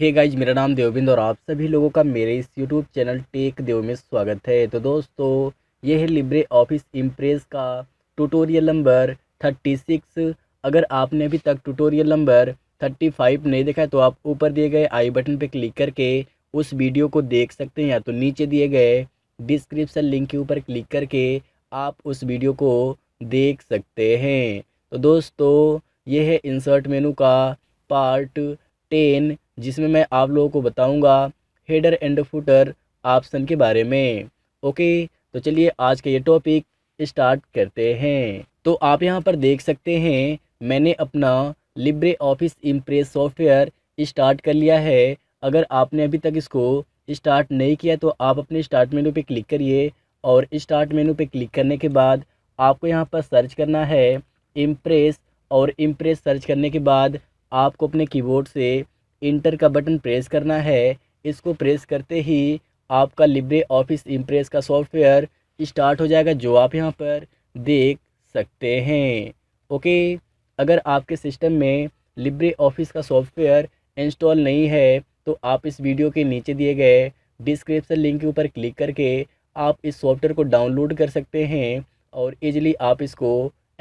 hey guys मेरा नाम देवबिंद और आप सभी लोगों का मेरे इस यूट्यूब चैनल टेक देव में स्वागत है तो दोस्तों ये है लिब्रे ऑफिस इम्प्रेस का ट्यूटोरियल नंबर थर्टी सिक्स अगर आपने अभी तक ट्यूटोरियल नंबर थर्टी फाइव नहीं देखा है तो आप ऊपर दिए गए आई बटन पर क्लिक करके उस वीडियो को देख सकते हैं या तो नीचे दिए गए डिस्क्रिप्सन लिंक के ऊपर क्लिक करके आप उस वीडियो को देख सकते हैं तो दोस्तों ये है इंसर्ट मेनू का पार्ट टेन जिसमें मैं आप लोगों को बताऊंगा हेडर एंड फुटर ऑप्शन के बारे में ओके तो चलिए आज का ये टॉपिक स्टार्ट करते हैं तो आप यहाँ पर देख सकते हैं मैंने अपना LibreOffice Impress software start कर लिया है अगर आपने अभी तक इसको स्टार्ट नहीं किया तो आप अपने स्टार्ट मेनू पे क्लिक करिए और स्टार्ट मेनू पे क्लिक करने के बाद आपको यहाँ पर सर्च करना है इम्प्रेस और इम्प्रेस सर्च करने के बाद आपको अपने कीबोर्ड से इंटर का बटन प्रेस करना है इसको प्रेस करते ही आपका लिब्रे ऑफिस इम्प्रेस का सॉफ्टवेयर स्टार्ट हो जाएगा जो आप यहाँ पर देख सकते हैं ओके अगर आपके सिस्टम में लिब्रे ऑफिस का सॉफ्टवेयर इंस्टॉल नहीं है तो आप इस वीडियो के नीचे दिए गए डिस्क्रिप्शन लिंक के ऊपर क्लिक करके आप इस सॉफ्टवेयर को डाउनलोड कर सकते हैं और ईज़िली आप इसको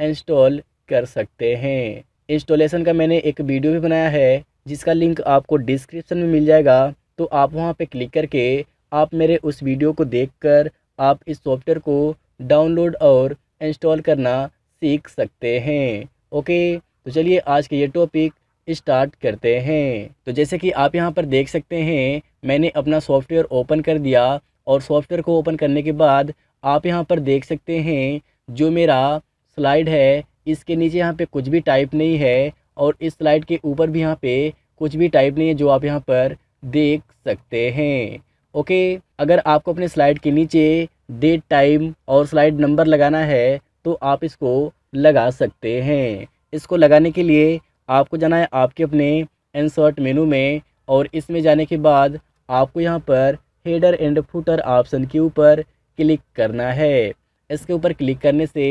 इंस्टॉल कर सकते हैं इंस्टॉलेशन का मैंने एक वीडियो भी बनाया है जिसका लिंक आपको डिस्क्रिप्शन में मिल जाएगा तो आप वहाँ पर क्लिक करके आप मेरे उस वीडियो को कर आप इस सॉफ्टवेयर को डाउनलोड और इंस्टॉल करना सीख सकते हैं ओके तो चलिए आज के ये टॉपिक स्टार्ट करते हैं तो जैसे कि आप यहाँ पर देख सकते हैं मैंने अपना सॉफ्टवेयर ओपन कर दिया और सॉफ्टवेयर को ओपन करने के बाद आप यहाँ पर देख सकते हैं जो मेरा स्लाइड है इसके नीचे यहाँ पे कुछ भी टाइप नहीं है और इस स्लाइड के ऊपर भी यहाँ पे कुछ भी टाइप नहीं है जो आप यहाँ पर देख सकते हैं ओके अगर आपको अपने स्लाइड के नीचे डेट टाइम और स्लाइड नंबर लगाना है तो आप इसको लगा सकते हैं इसको लगाने के लिए आपको जाना है आपके अपने इंसर्ट मेनू में और इसमें जाने के बाद आपको यहाँ पर हेडर एंड फूटर ऑप्शन के ऊपर क्लिक करना है इसके ऊपर क्लिक करने से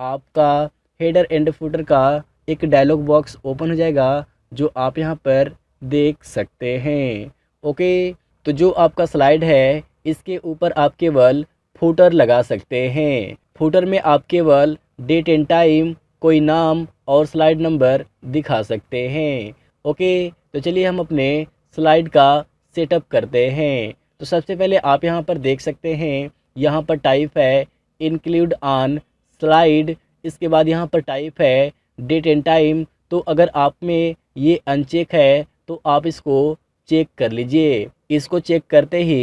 आपका हेडर एंड फूटर का एक डायलॉग बॉक्स ओपन हो जाएगा जो आप यहाँ पर देख सकते हैं ओके तो जो आपका स्लाइड है इसके ऊपर आप केवल फूटर लगा सकते हैं फूटर में आप केवल डेट एंड टाइम कोई नाम और स्लाइड नंबर दिखा सकते हैं ओके तो चलिए हम अपने स्लाइड का सेटअप करते हैं तो सबसे पहले आप यहाँ पर देख सकते हैं यहाँ पर टाइप है इंक्लूड ऑन स्लाइड इसके बाद यहाँ पर टाइप है डेट एंड टाइम तो अगर आप में ये अनचेक है तो आप इसको चेक कर लीजिए इसको चेक करते ही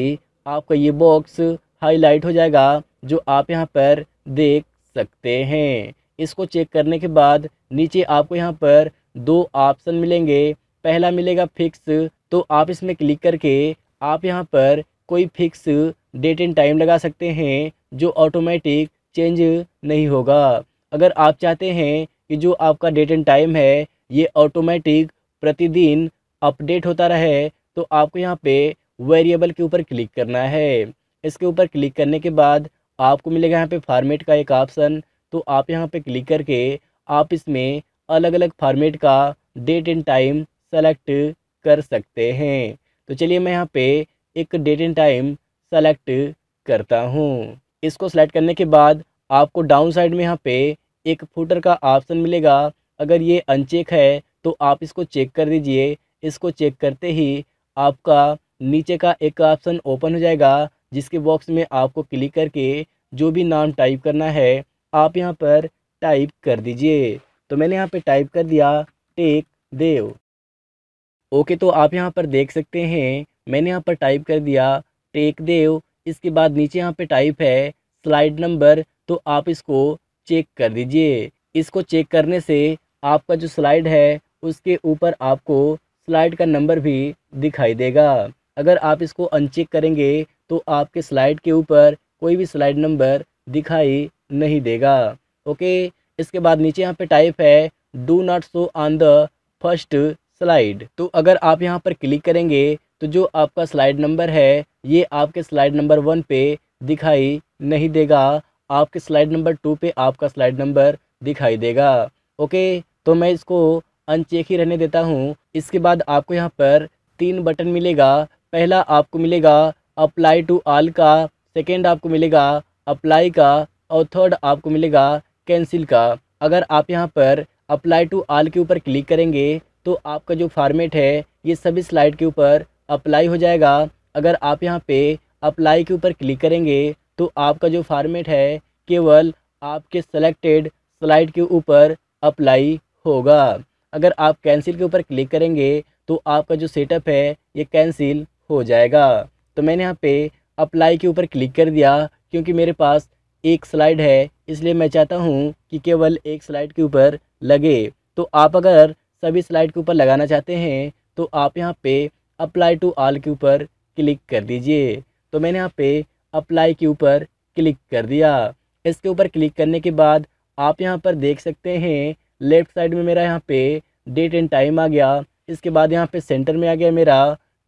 आपका ये बॉक्स हाईलाइट हो जाएगा जो आप यहाँ पर देख सकते हैं इसको चेक करने के बाद नीचे आपको यहाँ पर दो ऑप्शन मिलेंगे पहला मिलेगा फिक्स तो आप इसमें क्लिक करके आप यहाँ पर कोई फिक्स डेट एंड टाइम लगा सकते हैं जो ऑटोमेटिक चेंज नहीं होगा अगर आप चाहते हैं कि जो आपका डेट एंड टाइम है ये ऑटोमेटिक प्रतिदिन अपडेट होता रहे तो आपको यहाँ पे वेरिएबल के ऊपर क्लिक करना है इसके ऊपर क्लिक करने के बाद आपको मिलेगा यहाँ पे फार्मेट का एक ऑप्शन तो आप यहाँ पे क्लिक करके आप इसमें अलग अलग फार्मेट का डेट एंड टाइम सेलेक्ट कर सकते हैं तो चलिए मैं यहाँ पे एक डेट एंड टाइम सेलेक्ट करता हूँ इसको सेलेक्ट करने के बाद आपको डाउन साइड में यहाँ पे एक फूटर का ऑप्शन मिलेगा अगर ये अनचेक है तो आप इसको चेक कर दीजिए इसको चेक करते ही आपका नीचे का एक ऑप्शन ओपन हो जाएगा जिसके बॉक्स में आपको क्लिक करके जो भी नाम टाइप करना है आप यहाँ पर टाइप कर दीजिए तो मैंने यहाँ पे टाइप कर दिया टेक देव ओके तो आप यहाँ पर देख सकते हैं मैंने यहाँ पर टाइप कर दिया टेक देव इसके बाद नीचे यहाँ पे टाइप है स्लाइड नंबर तो आप इसको चेक कर दीजिए इसको चेक करने से आपका जो स्लाइड है उसके ऊपर आपको स्लाइड का नंबर भी दिखाई देगा अगर आप इसको अनचेक करेंगे तो आपके स्लाइड के ऊपर कोई भी स्लाइड नंबर दिखाई नहीं देगा ओके इसके बाद नीचे यहाँ पे टाइप है do not show on the first slide तो अगर आप यहाँ पर क्लिक करेंगे तो जो आपका स्लाइड नंबर है ये आपके स्लाइड नंबर वन पे दिखाई नहीं देगा आपके स्लाइड नंबर टू पे आपका स्लाइड नंबर दिखाई देगा ओके तो मैं इसको अनचेक ही रहने देता हूँ इसके बाद आपको यहाँ पर तीन बटन मिलेगा पहला आपको मिलेगा अप्लाई टू आल का सेकेंड आपको मिलेगा अप्लाई का और थर्ड आपको मिलेगा कैंसिल का अगर आप यहाँ पर अप्लाई टू आल के ऊपर क्लिक करेंगे तो आपका जो फार्मेट है ये सभी स्लाइड के ऊपर अप्लाई हो जाएगा अगर आप यहाँ पे अप्लाई के ऊपर क्लिक करेंगे तो आपका जो फार्मेट है केवल आपके सेलेक्टेड स्लाइड के ऊपर अप्लाई होगा अगर आप कैंसिल के ऊपर क्लिक करेंगे तो आपका जो सेटअप है ये कैंसिल हो जाएगा तो मैंने यहाँ पे अप्लाई के ऊपर क्लिक कर दिया क्योंकि मेरे पास एक स्लाइड है इसलिए मैं चाहता हूँ कि केवल एक स्लाइड के ऊपर लगे तो आप अगर सभी स्लाइड के ऊपर लगाना चाहते हैं तो आप यहाँ पे अप्लाई टू आल के ऊपर क्लिक कर दीजिए तो मैंने यहाँ पे अप्लाई के ऊपर क्लिक कर दिया इसके ऊपर क्लिक करने के बाद आप यहाँ पर देख सकते हैं लेफ़्ट साइड में मेरा यहाँ पे डेट एंड टाइम आ गया इसके बाद यहाँ पे सेंटर में आ गया मेरा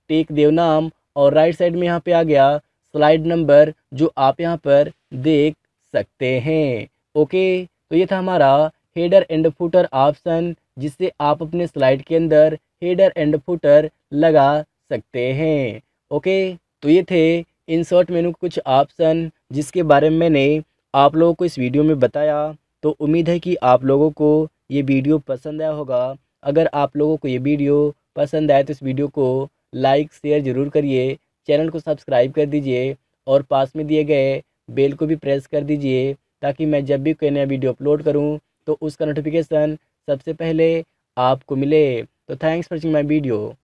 टेक देवनाम और राइट साइड में यहाँ पे आ गया स्लाइड नंबर जो आप यहाँ पर देख सकते हैं ओके तो ये था हमारा हेडर एंड फुटर ऑप्शन जिससे आप अपने स्लाइड के अंदर हेडर एंड फुटर लगा सकते हैं ओके तो ये थे इंसर्ट मेनू कुछ ऑप्शन जिसके बारे में मैंने आप लोगों को इस वीडियो में बताया तो उम्मीद है कि आप लोगों को ये वीडियो पसंद आया होगा अगर आप लोगों को ये वीडियो पसंद आए तो इस वीडियो को लाइक शेयर ज़रूर करिए चैनल को सब्सक्राइब कर दीजिए और पास में दिए गए बेल को भी प्रेस कर दीजिए ताकि मैं जब भी कोई नया वीडियो अपलोड करूं तो उसका नोटिफिकेशन सबसे पहले आपको मिले तो thanks for watching my video